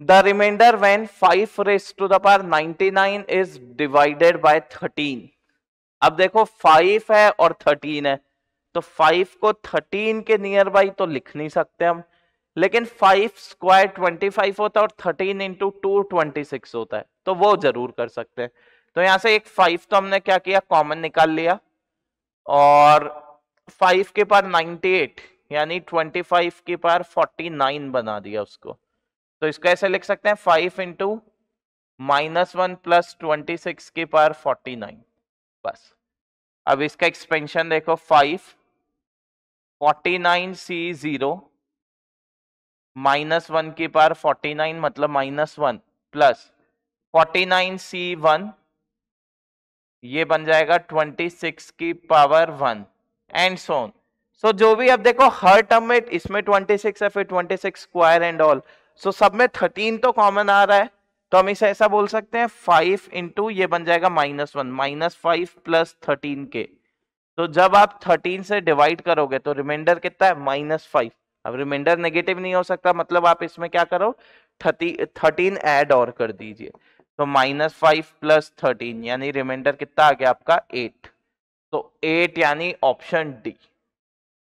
the remainder when 5 raised to the power 99 is divided by 13 अब देखो 5 है और 13 है तो 5 को 13 के नियर बाई तो लिख नहीं सकते हम लेकिन 5 स्क्वायर 25 होता है और 13 इंटू टू ट्वेंटी होता है तो वो जरूर कर सकते हैं तो यहां से एक 5 तो हमने क्या किया कॉमन निकाल लिया और 5 के पार 98 यानी 25 के पार 49 बना दिया उसको तो इसको ऐसे लिख सकते हैं five into minus one plus twenty six की पावर फोर्टी नाइन बस अब इसका एक्सपेंशन देखो five forty nine C zero minus one की पावर फोर्टी नाइन मतलब minus one plus forty nine C one ये बन जाएगा ट्वेंटी सिक्स की power one and so on so जो भी अब देखो हर टर्म में इसमें ट्वेंटी सिक्स है फिर twenty six square and also सब में थर्टीन तो कॉमन आ रहा है तो हम इसे ऐसा बोल सकते हैं फाइव इंटू ये बन जाएगा minus one minus five plus thirteen के तो जब आप थर्टीन से डिवाइड करोगे तो रिमाइंडर कितना है माइनस फाइव अब रिमाइंडर नेगेटिव नहीं हो सकता मतलब आप इसमें क्या करो थर्टी थर्टीन एड और कर दीजिए तो माइनस फाइव प्लस थर्टीन यानी रिमाइंडर कितना आ गया आपका एट तो एट यानी ऑप्शन डी